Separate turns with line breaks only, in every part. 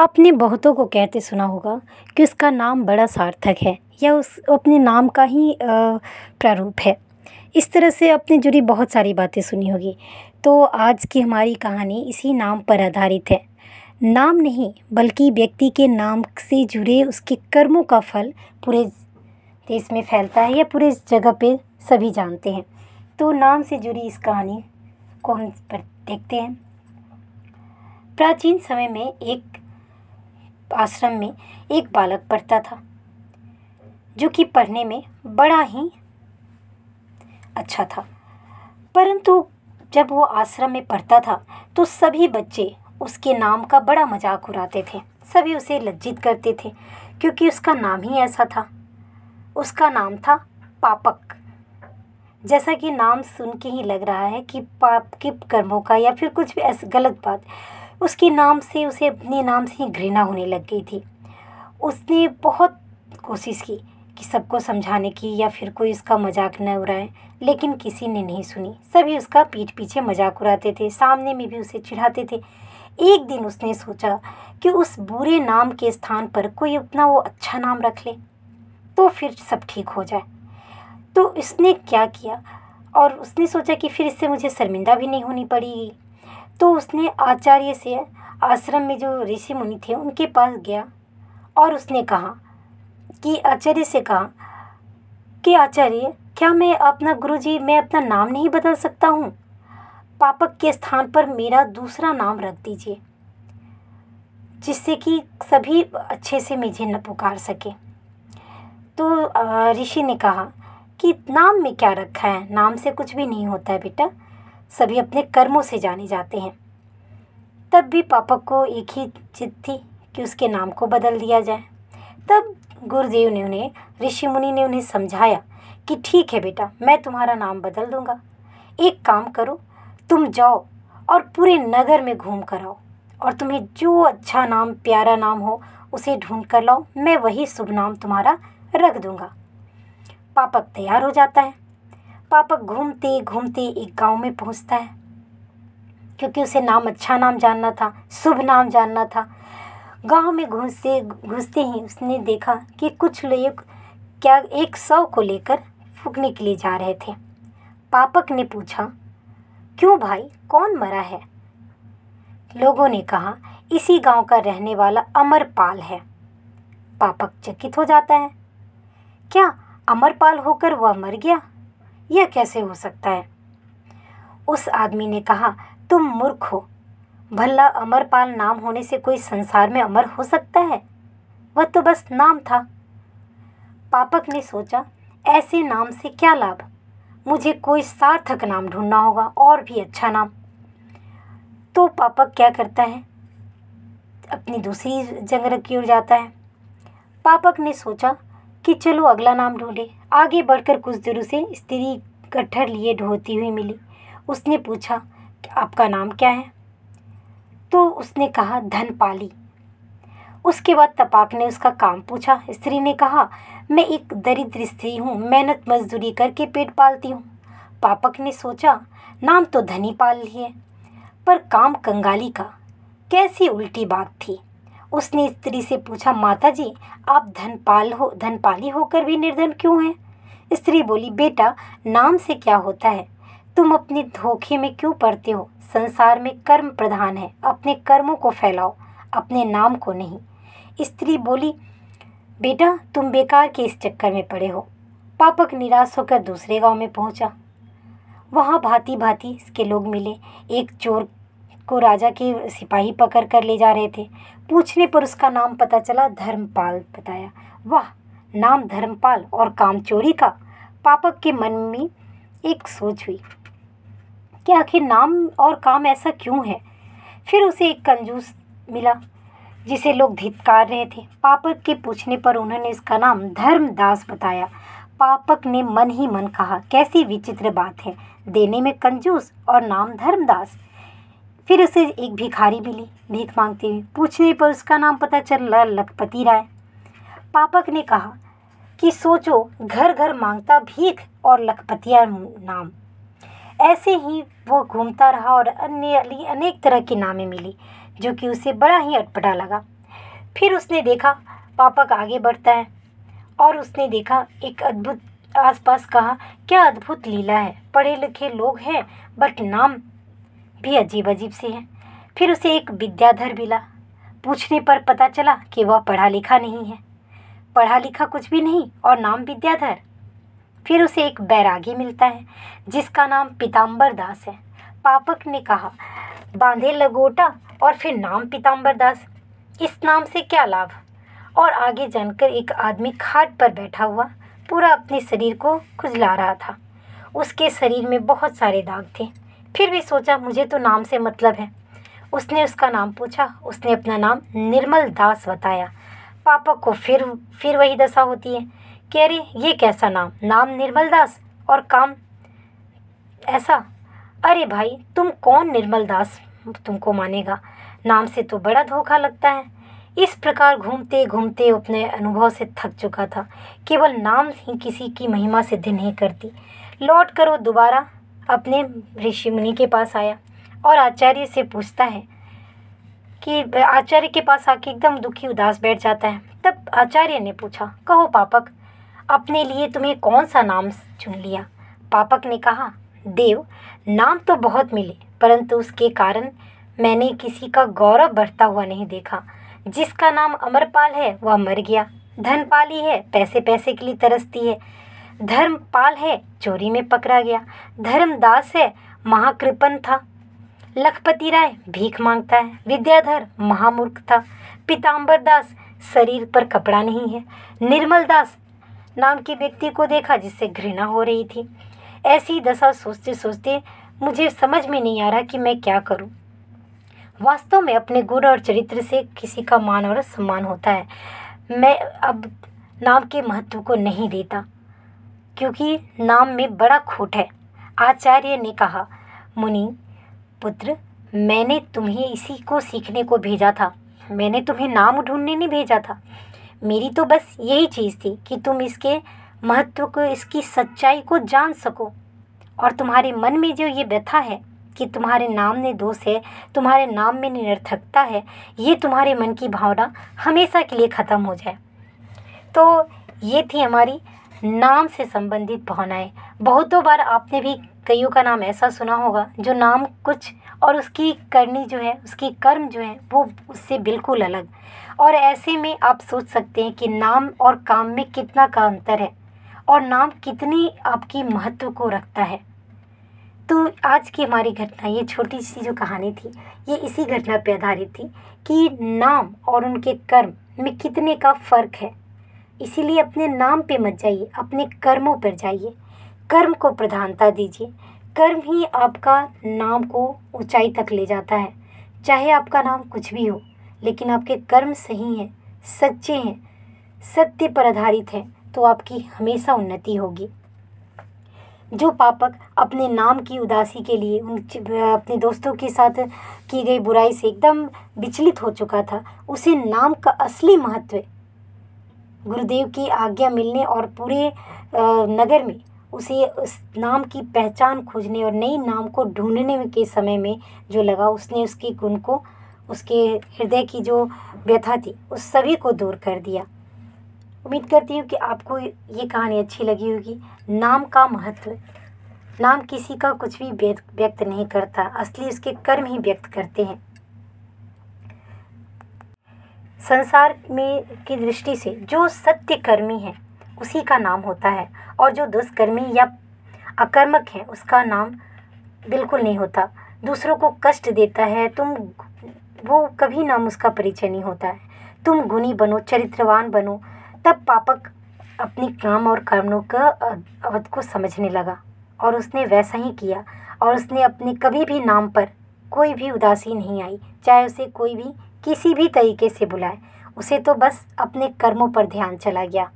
आपने बहुतों को कहते सुना होगा कि उसका नाम बड़ा सार्थक है या उस अपने नाम का ही प्रारूप है इस तरह से आपने जुड़ी बहुत सारी बातें सुनी होगी तो आज की हमारी कहानी इसी नाम पर आधारित है नाम नहीं बल्कि व्यक्ति के नाम से जुड़े उसके कर्मों का फल पूरे देश में फैलता है या पूरे जगह पे सभी जानते हैं तो नाम से जुड़ी इस कहानी को हम पर देखते हैं प्राचीन समय में एक आश्रम में एक बालक पढ़ता था जो कि पढ़ने में बड़ा ही अच्छा था परंतु जब वो आश्रम में पढ़ता था तो सभी बच्चे उसके नाम का बड़ा मजाक उड़ाते थे सभी उसे लज्जित करते थे क्योंकि उसका नाम ही ऐसा था उसका नाम था पापक जैसा कि नाम सुन के ही लग रहा है कि पाप के कर्मों का या फिर कुछ भी ऐसा गलत बात उसके नाम से उसे अपने नाम से घृणा होने लग गई थी उसने बहुत कोशिश की कि सबको समझाने की या फिर कोई उसका मजाक न उड़ाए लेकिन किसी ने नहीं सुनी सभी उसका पीठ पीछे मजाक उड़ाते थे सामने में भी उसे चिढ़ाते थे एक दिन उसने सोचा कि उस बुरे नाम के स्थान पर कोई अपना वो अच्छा नाम रख ले तो फिर सब ठीक हो जाए तो इसने क्या किया और उसने सोचा कि फिर इससे मुझे शर्मिंदा भी नहीं होनी पड़ेगी तो उसने आचार्य से आश्रम में जो ऋषि मुनि थे उनके पास गया और उसने कहा कि आचार्य से कहा कि आचार्य क्या मैं अपना गुरु जी मैं अपना नाम नहीं बदल सकता हूँ पापक के स्थान पर मेरा दूसरा नाम रख दीजिए जिससे कि सभी अच्छे से मुझे न पुकार सके तो ऋषि ने कहा कि नाम में क्या रखा है नाम से कुछ भी नहीं होता है बेटा सभी अपने कर्मों से जाने जाते हैं तब भी पापा को एक ही जिद थी कि उसके नाम को बदल दिया जाए तब गुरुदेव ने उन्हें ऋषि मुनि ने उन्हें समझाया कि ठीक है बेटा मैं तुम्हारा नाम बदल दूंगा एक काम करो तुम जाओ और पूरे नगर में घूम कर आओ और तुम्हें जो अच्छा नाम प्यारा नाम हो उसे ढूंढ कर लाओ मैं वही शुभ नाम तुम्हारा रख दूंगा पापक तैयार हो जाता है पापा घूमते घूमते एक गांव में पहुंचता है क्योंकि उसे नाम अच्छा नाम जानना था शुभ नाम जानना था गांव में घुसते घुसते ही उसने देखा कि कुछ लोग क्या एक शव को लेकर फूकने के लिए जा रहे थे पापक ने पूछा क्यों भाई कौन मरा है लोगों ने कहा इसी गांव का रहने वाला अमरपाल है पापक चकित हो जाता है क्या अमरपाल होकर वह मर गया यह कैसे हो सकता है उस आदमी ने कहा तुम मूर्ख हो भल्ला अमरपाल नाम होने से कोई संसार में अमर हो सकता है वह तो बस नाम था पापक ने सोचा ऐसे नाम से क्या लाभ मुझे कोई सार्थक नाम ढूंढना होगा और भी अच्छा नाम तो पापक क्या करता है अपनी दूसरी जंगल की ओर जाता है पापक ने सोचा कि चलो अगला नाम ढूंढे आगे बढ़कर कुछ दूर उसे स्त्री गट्ठर लिए ढोती हुई मिली उसने पूछा कि आपका नाम क्या है तो उसने कहा धनपाली उसके बाद तपाक ने उसका काम पूछा स्त्री ने कहा मैं एक दरिद्र स्त्री हूँ मेहनत मजदूरी करके पेट पालती हूँ पापक ने सोचा नाम तो धनी पाल लिए पर काम कंगाली का कैसी उल्टी बात थी उसने स्त्री से पूछा माता जी आप धनपाल हो धनपाली होकर भी निर्धन क्यों हैं स्त्री बोली बेटा नाम से क्या होता है तुम अपने धोखे में क्यों पड़ते हो संसार में कर्म प्रधान है अपने कर्मों को फैलाओ अपने नाम को नहीं स्त्री बोली बेटा तुम बेकार के इस चक्कर में पड़े हो पापक निराश होकर दूसरे गांव में पहुंचा वहाँ भांति भांति इसके लोग मिले एक चोर को राजा के सिपाही पकड़ कर ले जा रहे थे पूछने पर उसका नाम पता चला धर्मपाल बताया वाह नाम धर्मपाल और काम चोरी का पापक के मन में एक सोच हुई कि आखिर नाम और काम ऐसा क्यों है फिर उसे एक कंजूस मिला जिसे लोग धितकार रहे थे पापक के पूछने पर उन्होंने इसका नाम धर्मदास बताया पापक ने मन ही मन कहा कैसी विचित्र बात है देने में कंजूस और नाम धर्मदास फिर उसे एक भिखारी मिली भीख मांगती हुई पूछने पर उसका नाम पता चला लखपति राय पापक ने कहा कि सोचो घर घर मांगता भीख और लखपतिया नाम ऐसे ही वो घूमता रहा और अन्य अनेक तरह के नामें मिली जो कि उसे बड़ा ही अटपटा लगा फिर उसने देखा पापक आगे बढ़ता है और उसने देखा एक अद्भुत आसपास कहा क्या अद्भुत लीला है पढ़े लिखे लोग हैं बट नाम भी अजीब अजीब सी है फिर उसे एक विद्याधर मिला पूछने पर पता चला कि वह पढ़ा लिखा नहीं है पढ़ा लिखा कुछ भी नहीं और नाम विद्याधर फिर उसे एक बैरागी मिलता है जिसका नाम पीताम्बर दास है पापक ने कहा बांधे लगोटा और फिर नाम पीताम्बर दास इस नाम से क्या लाभ और आगे जानकर एक आदमी खाट पर बैठा हुआ पूरा अपने शरीर को खुजला रहा था उसके शरीर में बहुत सारे दाग थे फिर भी सोचा मुझे तो नाम से मतलब है उसने उसका नाम पूछा उसने अपना नाम निर्मल दास बताया पापा को फिर फिर वही दशा होती है कि अरे ये कैसा नाम नाम निर्मल दास और काम ऐसा अरे भाई तुम कौन निर्मल दास तुमको मानेगा नाम से तो बड़ा धोखा लगता है इस प्रकार घूमते घूमते अपने अनुभव से थक चुका था केवल नाम ही किसी की महिमा सिद्ध नहीं करती लौट करो दोबारा अपने ऋषि मुनि के पास आया और आचार्य से पूछता है कि आचार्य के पास आके एकदम दुखी उदास बैठ जाता है तब आचार्य ने पूछा कहो पापक अपने लिए तुम्हें कौन सा नाम चुन लिया पापक ने कहा देव नाम तो बहुत मिले परंतु उसके कारण मैंने किसी का गौरव बढ़ता हुआ नहीं देखा जिसका नाम अमरपाल है वह मर गया धनपाली है पैसे पैसे के लिए तरसती है धर्मपाल है चोरी में पकड़ा गया धर्मदास है महाकृपण था लखपति राय भीख मांगता है विद्याधर महामूर्ख था पीताम्बर दास शरीर पर कपड़ा नहीं है निर्मल दास नाम के व्यक्ति को देखा जिससे घृणा हो रही थी ऐसी दशा सोचते सोचते मुझे समझ में नहीं आ रहा कि मैं क्या करूं। वास्तव में अपने गुण और चरित्र से किसी का मान और सम्मान होता है मैं अब नाम के महत्व को नहीं देता क्योंकि नाम में बड़ा खोट है आचार्य ने कहा मुनि पुत्र मैंने तुम्हें इसी को सीखने को भेजा था मैंने तुम्हें नाम ढूंढने नहीं भेजा था मेरी तो बस यही चीज़ थी कि तुम इसके महत्व को इसकी सच्चाई को जान सको और तुम्हारे मन में जो ये व्यथा है कि तुम्हारे नाम में दोष है तुम्हारे नाम में निरर्थकता है ये तुम्हारे मन की भावना हमेशा के लिए ख़त्म हो जाए तो ये थी हमारी नाम से संबंधित भावनाएं बहुतों बार आपने भी कईयों का नाम ऐसा सुना होगा जो नाम कुछ और उसकी करनी जो है उसकी कर्म जो है वो उससे बिल्कुल अलग और ऐसे में आप सोच सकते हैं कि नाम और काम में कितना का अंतर है और नाम कितनी आपकी महत्व को रखता है तो आज की हमारी घटना ये छोटी सी जो कहानी थी ये इसी घटना पर आधारित थी कि नाम और उनके कर्म में कितने का फ़र्क है इसीलिए अपने नाम पे मत जाइए अपने कर्मों पर जाइए कर्म को प्रधानता दीजिए कर्म ही आपका नाम को ऊंचाई तक ले जाता है चाहे आपका नाम कुछ भी हो लेकिन आपके कर्म सही हैं सच्चे हैं सत्य पर आधारित हैं तो आपकी हमेशा उन्नति होगी जो पापक अपने नाम की उदासी के लिए उन अपने दोस्तों के साथ की गई बुराई से एकदम विचलित हो चुका था उसे नाम का असली महत्व गुरुदेव की आज्ञा मिलने और पूरे नगर में उसे उस नाम की पहचान खोजने और नई नाम को ढूंढने के समय में जो लगा उसने उसके गुण को उसके हृदय की जो व्यथा थी उस सभी को दूर कर दिया उम्मीद करती हूँ कि आपको ये कहानी अच्छी लगी होगी नाम का महत्व नाम किसी का कुछ भी व्यक्त नहीं करता असली उसके कर्म ही व्यक्त करते हैं संसार में की दृष्टि से जो सत्यकर्मी है उसी का नाम होता है और जो दुष्कर्मी या अकर्मक है उसका नाम बिल्कुल नहीं होता दूसरों को कष्ट देता है तुम वो कभी नाम उसका परिचय नहीं होता है तुम गुणी बनो चरित्रवान बनो तब पापक अपने काम और कर्मों का अवध को समझने लगा और उसने वैसा ही किया और उसने अपने कभी भी नाम पर कोई भी उदासी नहीं आई चाहे उसे कोई भी किसी भी तरीके से बुलाए उसे तो बस अपने कर्मों पर ध्यान चला गया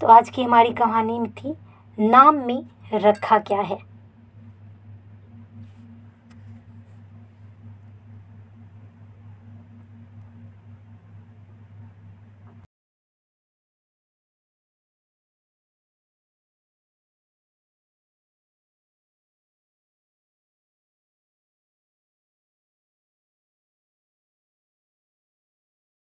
तो आज की हमारी कहानी थी नाम में रखा क्या है